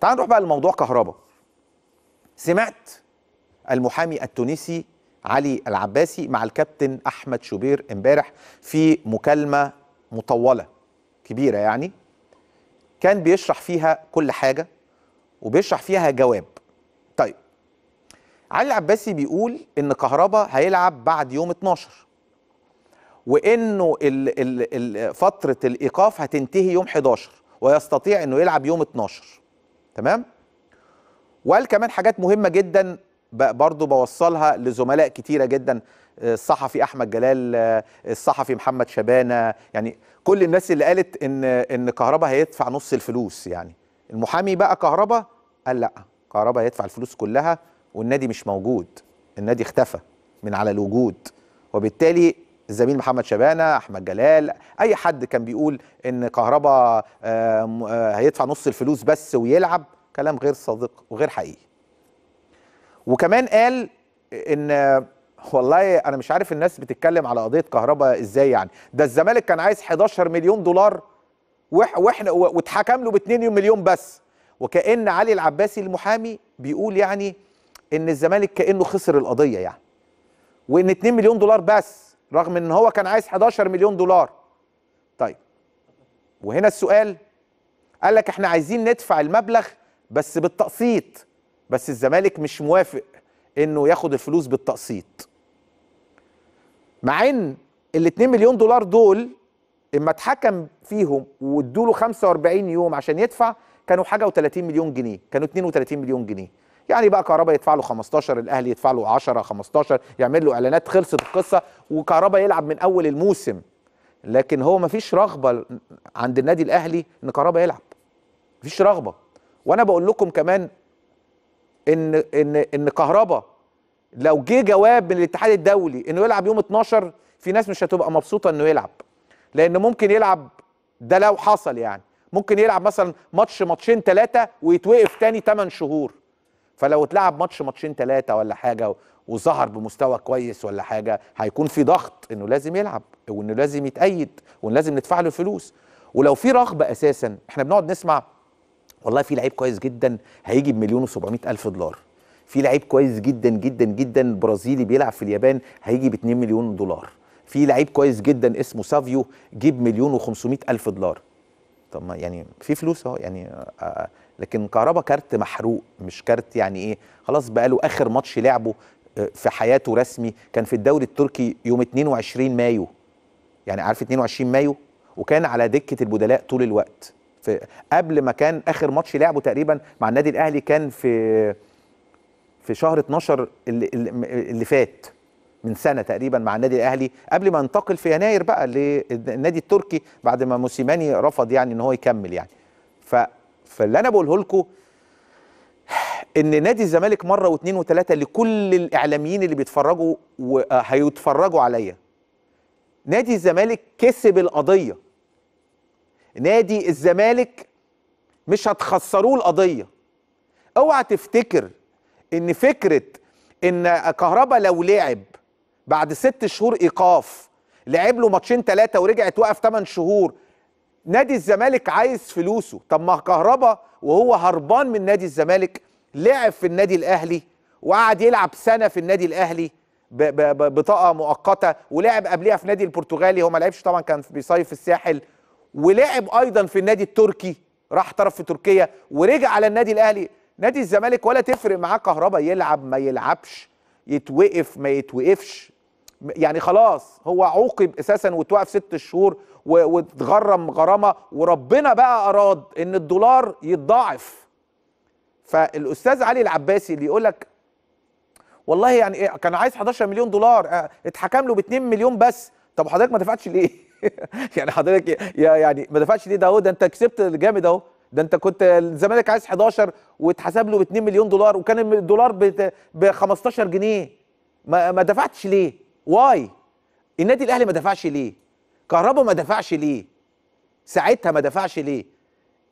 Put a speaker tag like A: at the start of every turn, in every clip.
A: تعال نروح بقى لموضوع كهرباء سمعت المحامي التونسي علي العباسي مع الكابتن احمد شوبير امبارح في مكالمه مطوله كبيره يعني كان بيشرح فيها كل حاجه وبيشرح فيها جواب طيب علي العباسي بيقول ان كهربا هيلعب بعد يوم 12 وانه ال ال ال فتره الايقاف هتنتهي يوم 11 ويستطيع انه يلعب يوم 12 تمام وقال كمان حاجات مهمه جدا برضو بوصلها لزملاء كتيره جدا آه، الصحفي احمد جلال آه، الصحفي محمد شبانه يعني كل الناس اللي قالت ان ان كهربا هيدفع نص الفلوس يعني المحامي بقى كهربا قال لا كهربا هيدفع الفلوس كلها والنادي مش موجود النادي اختفى من على الوجود وبالتالي الزميل محمد شبانه احمد جلال اي حد كان بيقول ان كهربا آه، آه، هيدفع نص الفلوس بس ويلعب كلام غير صادق وغير حقيقي وكمان قال ان والله انا مش عارف الناس بتتكلم على قضيه كهربا ازاي يعني ده الزمالك كان عايز 11 مليون دولار واحنا واتحكم له ب 2 مليون بس وكان علي العباسي المحامي بيقول يعني ان الزمالك كانه خسر القضيه يعني وان 2 مليون دولار بس رغم ان هو كان عايز 11 مليون دولار طيب وهنا السؤال قال لك احنا عايزين ندفع المبلغ بس بالتقسيط بس الزمالك مش موافق انه ياخد الفلوس بالتقسيط مع ان ال 2 مليون دولار دول اما اتحكم فيهم وادوا له 45 يوم عشان يدفع كانوا حاجه و30 مليون جنيه كانوا 32 مليون جنيه يعني بقى كهربا يدفع له 15 الاهلي يدفع له 10 15 يعمل له اعلانات خلصت القصه وكهربا يلعب من اول الموسم لكن هو ما فيش رغبه عند النادي الاهلي ان كهربا يلعب مفيش رغبه وانا بقول لكم كمان ان ان ان كهربا لو جه جواب من الاتحاد الدولي انه يلعب يوم 12 في ناس مش هتبقى مبسوطه انه يلعب لان ممكن يلعب ده لو حصل يعني ممكن يلعب مثلا ماتش ماتشين ثلاثه ويتوقف تاني 8 شهور فلو اتلعب ماتش ماتشين ثلاثه ولا حاجه وظهر بمستوى كويس ولا حاجه هيكون في ضغط انه لازم يلعب وانه لازم يتأيد وانه لازم ندفع له فلوس ولو في رغبه اساسا احنا بنقعد نسمع والله في لعيب كويس جدا هيجي بمليون و الف دولار في لعيب كويس جدا جدا جدا برازيلي بيلعب في اليابان هيجي ب مليون دولار في لعيب كويس جدا اسمه سافيو جيب مليون و الف دولار طب ما يعني في فلوس اهو يعني آه، آه، لكن كهربا كارت محروق مش كارت يعني ايه خلاص بقى له اخر ماتش لعبه آه، في حياته رسمي كان في الدوري التركي يوم 22 مايو يعني عارف 22 مايو وكان على دكه البدلاء طول الوقت في قبل ما كان اخر ماتش لعبه تقريبا مع النادي الاهلي كان في في شهر 12 اللي, اللي فات من سنه تقريبا مع النادي الاهلي قبل ما انتقل في يناير بقى للنادي التركي بعد ما موسيماني رفض يعني ان هو يكمل يعني ف فاللي انا بقوله لكم ان نادي الزمالك مره واثنين وثلاثه لكل الاعلاميين اللي بيتفرجوا وهيتفرجوا آه، عليا نادي الزمالك كسب القضيه نادي الزمالك مش هتخسروه القضيه اوعى تفتكر ان فكره ان كهربا لو لعب بعد ست شهور ايقاف لعب له ماتشين ثلاثه ورجع اتوقف ثمان شهور نادي الزمالك عايز فلوسه طب ما كهربا وهو هربان من نادي الزمالك لعب في النادي الاهلي وقعد يلعب سنه في النادي الاهلي بطاقه مؤقته ولعب قبلها في نادي البرتغالي هو ما لعبش طبعا كان بيصيف في الساحل ولعب ايضا في النادي التركي راح طرف في تركيا ورجع على النادي الاهلي نادي الزمالك ولا تفرق معاه كهربا يلعب ما يلعبش يتوقف ما يتوقفش يعني خلاص هو عوقب اساسا وتوقف ست شهور واتغرم غرامه وربنا بقى اراد ان الدولار يتضاعف فالاستاذ علي العباسي اللي يقول لك والله يعني إيه كان عايز 11 مليون دولار آه، اتحكم له ب 2 مليون بس طب حضرتك ما دفعتش ليه يعني حضرتك يعني ما دفعتش ليه ده اهو ده انت كسبت جامد اهو ده انت كنت الزمالك عايز 11 واتحسب له ب 2 مليون دولار وكان الدولار ب 15 جنيه ما دفعتش ليه واي النادي الاهلي ما دفعش ليه كهربا ما دفعش ليه ساعتها ما دفعش ليه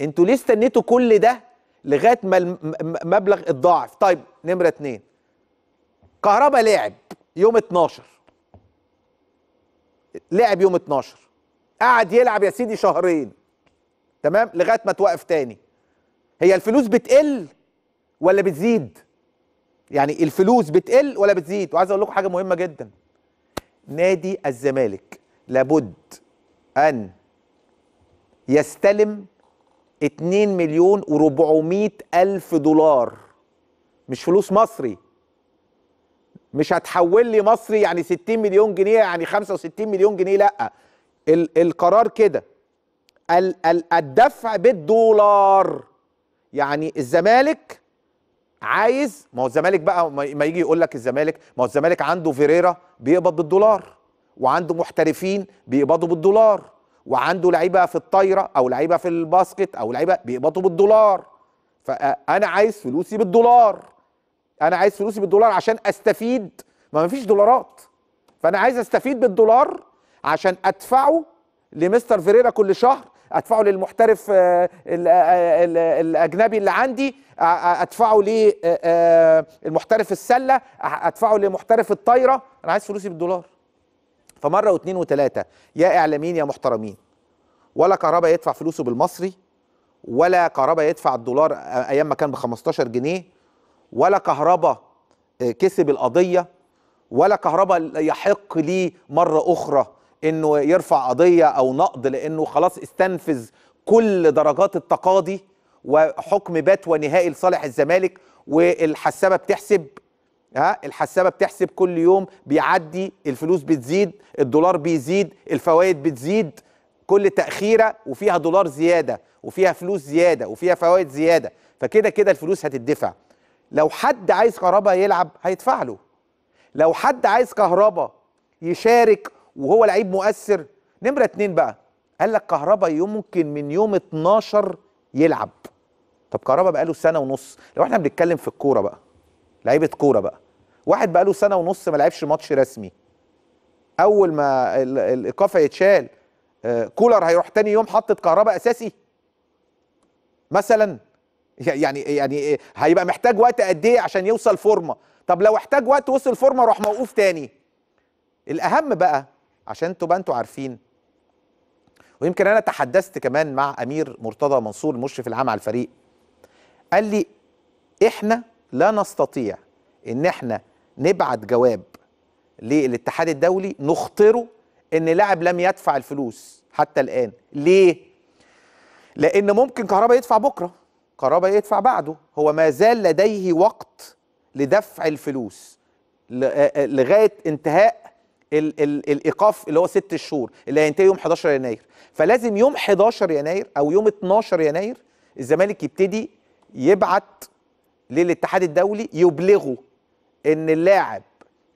A: انتوا ليه استنيتوا كل ده لغايه ما المبلغ اتضاعف طيب نمره اتنين كهربا لعب يوم 12 لعب يوم 12 قعد يلعب يا سيدي شهرين تمام لغايه ما توقف تاني هي الفلوس بتقل ولا بتزيد يعني الفلوس بتقل ولا بتزيد وعايز اقول لكم حاجه مهمه جدا نادي الزمالك لابد أن يستلم 2 مليون و400 ألف دولار مش فلوس مصري مش هتحول لي مصري يعني 60 مليون جنيه يعني 65 مليون جنيه لا ال القرار كده ال ال الدفع بالدولار يعني الزمالك عايز ما هو الزمالك بقى ما يجي يقول لك الزمالك ما هو الزمالك عنده فيريرا بيقبض بالدولار وعنده محترفين بيقبضوا بالدولار وعنده لعيبه في الطايره او لعيبه في الباسكت او لعيبه بيقبضوا بالدولار فانا عايز فلوسي بالدولار انا عايز فلوسي بالدولار عشان استفيد ما مفيش دولارات فانا عايز استفيد بالدولار عشان ادفعه لمستر فيريرا كل شهر ادفعه للمحترف آه، آه، الاجنبي اللي عندي آه، ادفعه للمحترف السله ادفعه لمحترف الطايره انا عايز فلوسي بالدولار فمره واثنين وثلاثه يا اعلاميين يا محترمين ولا كهربا يدفع فلوسه بالمصري ولا كهربا يدفع الدولار ايام ما كان ب 15 جنيه ولا كهربا كسب القضيه ولا كهربا يحق لي مره اخرى انه يرفع قضيه او نقض لانه خلاص استنفذ كل درجات التقاضي وحكم بات ونهائي لصالح الزمالك والحسابه بتحسب ها الحسابه بتحسب كل يوم بيعدي الفلوس بتزيد الدولار بيزيد الفوائد بتزيد كل تاخيره وفيها دولار زياده وفيها فلوس زياده وفيها فوائد زياده فكده كده الفلوس هتدفع لو حد عايز كهربا يلعب هيدفع له لو حد عايز كهربا يشارك وهو لعيب مؤثر نمره اتنين بقى قال لك كهربا يمكن من يوم 12 يلعب طب كهربا بقى له سنه ونص لو احنا بنتكلم في الكوره بقى لعيبه كوره بقى واحد بقى له سنه ونص ما لعبش ماتش رسمي اول ما الايقاف يتشال آه، كولر هيروح تاني يوم حطت كهربا اساسي مثلا يعني يعني آه، هيبقى محتاج وقت قد ايه عشان يوصل فورمه طب لو احتاج وقت وصل فورمه راح موقوف تاني الاهم بقى عشان تبقى انتوا عارفين ويمكن انا تحدثت كمان مع امير مرتضى منصور المشرف العام على الفريق قال لي احنا لا نستطيع ان احنا نبعت جواب للاتحاد الدولي نخطره ان لاعب لم يدفع الفلوس حتى الان ليه لان ممكن كهربا يدفع بكره كهربا يدفع بعده هو ما زال لديه وقت لدفع الفلوس لغايه انتهاء ال ال الايقاف اللي هو ست شهور اللي هينتهي يوم 11 يناير فلازم يوم 11 يناير او يوم 12 يناير الزمالك يبتدي يبعت للاتحاد الدولي يبلغه ان اللاعب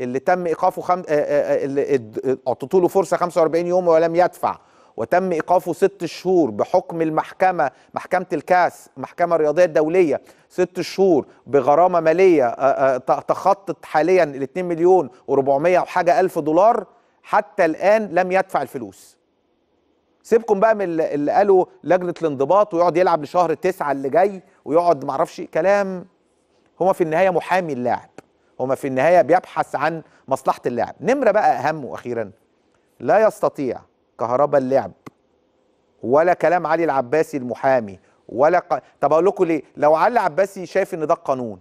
A: اللي تم ايقافه خم... اللي اديتوا آه، له فرصه 45 يوم ولم يدفع وتم ايقافه ست شهور بحكم المحكمه محكمه الكاس محكمه الرياضيه الدوليه ست شهور بغرامه ماليه آه، آه، تخطت حاليا ال 2 مليون و400 وحاجه الف دولار حتى الان لم يدفع الفلوس سيبكم بقى من اللي قالوا لجنه الانضباط ويقعد يلعب لشهر تسعة اللي جاي ويقعد معرفش كلام هما في النهايه محامي اللاعب هما في النهايه بيبحث عن مصلحه اللاعب نمره بقى اهم واخيرا لا يستطيع كهربا اللعب ولا كلام علي العباسي المحامي ولا ق... طب اقول لكم ليه لو علي العباسي شايف ان ده القانون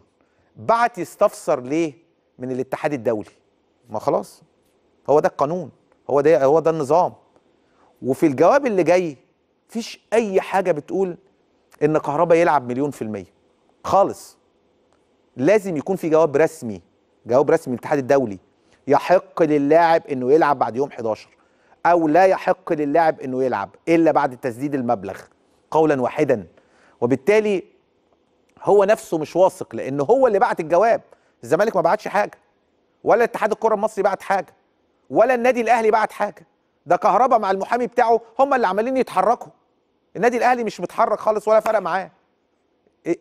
A: بعت يستفسر ليه من الاتحاد الدولي ما خلاص هو ده القانون هو ده هو ده النظام وفي الجواب اللي جاي فيش اي حاجه بتقول ان كهربا يلعب مليون في الميه خالص لازم يكون في جواب رسمي جواب رسمي من الاتحاد الدولي يحق للاعب انه يلعب بعد يوم 11 او لا يحق للاعب انه يلعب الا بعد تسديد المبلغ قولا واحدا وبالتالي هو نفسه مش واثق لان هو اللي بعت الجواب الزمالك ما بعتش حاجه ولا اتحاد الكره المصري بعت حاجه ولا النادي الاهلي بعت حاجه ده كهربا مع المحامي بتاعه هم اللي عمالين يتحركوا النادي الاهلي مش متحرك خالص ولا فرق معاه إيه،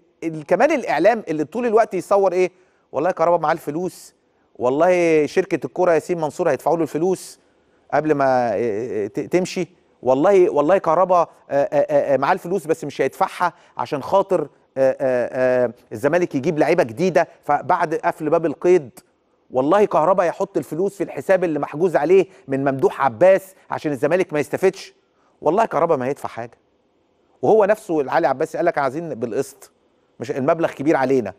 A: كمان الاعلام اللي طول الوقت يصور ايه والله كهربا معاه الفلوس والله شركه الكوره ياسين منصور هيدفعوا له الفلوس قبل ما آه، آه، تمشي والله والله كهربا آه، معاه الفلوس بس مش هيدفعها عشان خاطر الزمالك يجيب لعيبه جديده فبعد قفل باب القيد والله كهربا يحط الفلوس في الحساب اللي محجوز عليه من ممدوح عباس عشان الزمالك ما يستفدش والله كهربا ما هيدفع حاجه وهو نفسه العلي عباس قال لك عايزين بالقسط مش المبلغ كبير علينا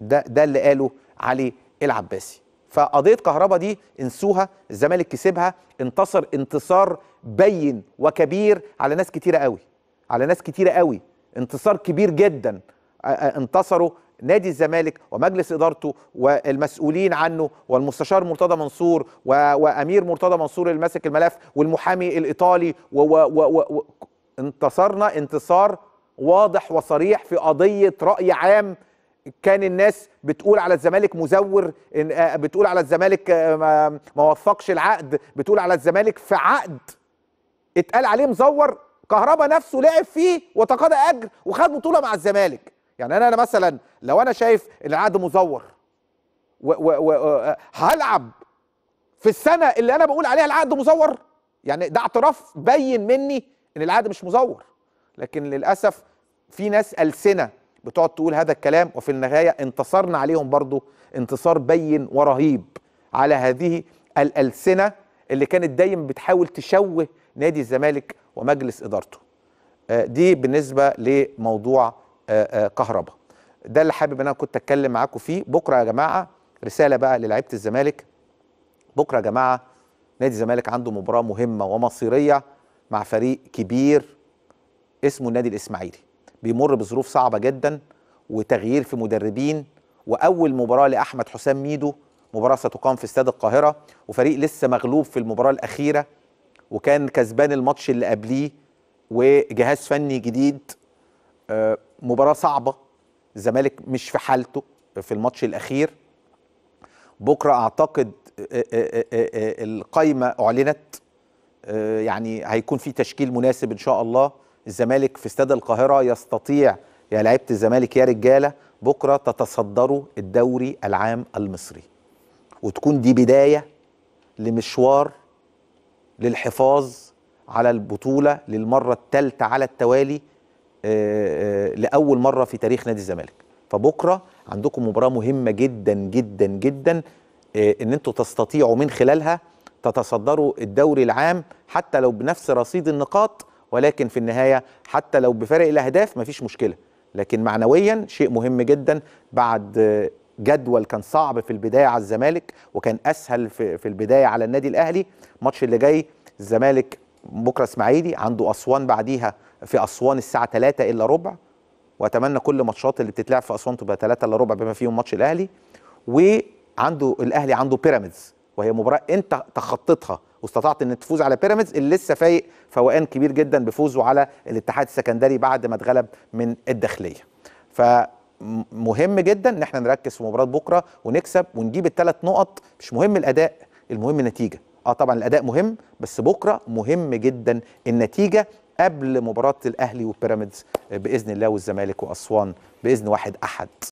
A: ده ده اللي قاله علي العباسي فقضيه كهربا دي انسوها الزمالك كسبها انتصر انتصار بين وكبير على ناس كتيره قوي على ناس كتيره قوي انتصار كبير جدا آه، آه، انتصروا نادي الزمالك ومجلس ادارته والمسؤولين عنه والمستشار مرتضى منصور وامير مرتضى منصور اللي ماسك الملف والمحامي الايطالي و و و و انتصرنا انتصار واضح وصريح في قضيه راي عام كان الناس بتقول على الزمالك مزور آه، بتقول على الزمالك آه، ما وفقش العقد بتقول على الزمالك في عقد اتقال عليه مزور كهربا نفسه لعب فيه وتقاضى اجر وخد بطوله مع الزمالك يعني انا انا مثلا لو انا شايف العقد مزور آه، هلعب في السنه اللي انا بقول عليها العقد مزور يعني ده اعتراف بين مني ان العقد مش مزور لكن للاسف في ناس السنه بتقعد تقول هذا الكلام وفي النهايه انتصرنا عليهم برضه انتصار بين ورهيب على هذه الالسنه اللي كانت دايما بتحاول تشوه نادي الزمالك ومجلس ادارته. آه، دي بالنسبه لموضوع آه، آه، كهرباء. ده اللي حابب ان انا كنت اتكلم معاكم فيه، بكره يا جماعه رساله بقى للعيبه الزمالك بكره يا جماعه نادي الزمالك عنده مباراه مهمه ومصيريه مع فريق كبير اسمه النادي الاسماعيلي بيمر بظروف صعبه جدا وتغيير في مدربين واول مباراه لاحمد حسام ميدو مباراه ستقام في استاد القاهره وفريق لسه مغلوب في المباراه الاخيره وكان كسبان الماتش اللي قبليه وجهاز فني جديد آه، مباراه صعبه الزمالك مش في حالته في الماتش الاخير بكره اعتقد آه، آه، القايمه اعلنت يعني هيكون في تشكيل مناسب ان شاء الله الزمالك في استاد القاهره يستطيع يا يعني لعيبه الزمالك يا رجاله بكره تتصدروا الدوري العام المصري وتكون دي بدايه لمشوار للحفاظ على البطوله للمره الثالثه على التوالي آه، آه، لاول مره في تاريخ نادي الزمالك فبكره عندكم مباراه مهمه جدا جدا جدا آه، ان انتوا تستطيعوا من خلالها تتصدروا الدوري العام حتى لو بنفس رصيد النقاط ولكن في النهايه حتى لو بفارق الاهداف مفيش مشكله لكن معنويا شيء مهم جدا بعد جدول كان صعب في البدايه على الزمالك وكان اسهل في, البدايه على النادي الاهلي الماتش اللي جاي الزمالك بكره اسماعيلي عنده اسوان بعديها في اسوان الساعه 3 الا ربع واتمنى كل ماتشات اللي بتتلعب في اسوان تبقى 3 الا ربع بما فيهم ماتش الاهلي وعنده الاهلي عنده بيراميدز وهي مباراه انت تخططها واستطعت ان تفوز على بيراميدز اللي لسه فايق فوقان كبير جدا بفوزه على الاتحاد السكندري بعد ما اتغلب من الداخليه ف مهم جدا ان احنا نركز في مباراه بكره ونكسب ونجيب الثلاث نقط مش مهم الاداء المهم النتيجه اه طبعا الاداء مهم بس بكره مهم جدا النتيجه قبل مباراه الاهلي وبيراميدز باذن الله والزمالك واسوان باذن واحد احد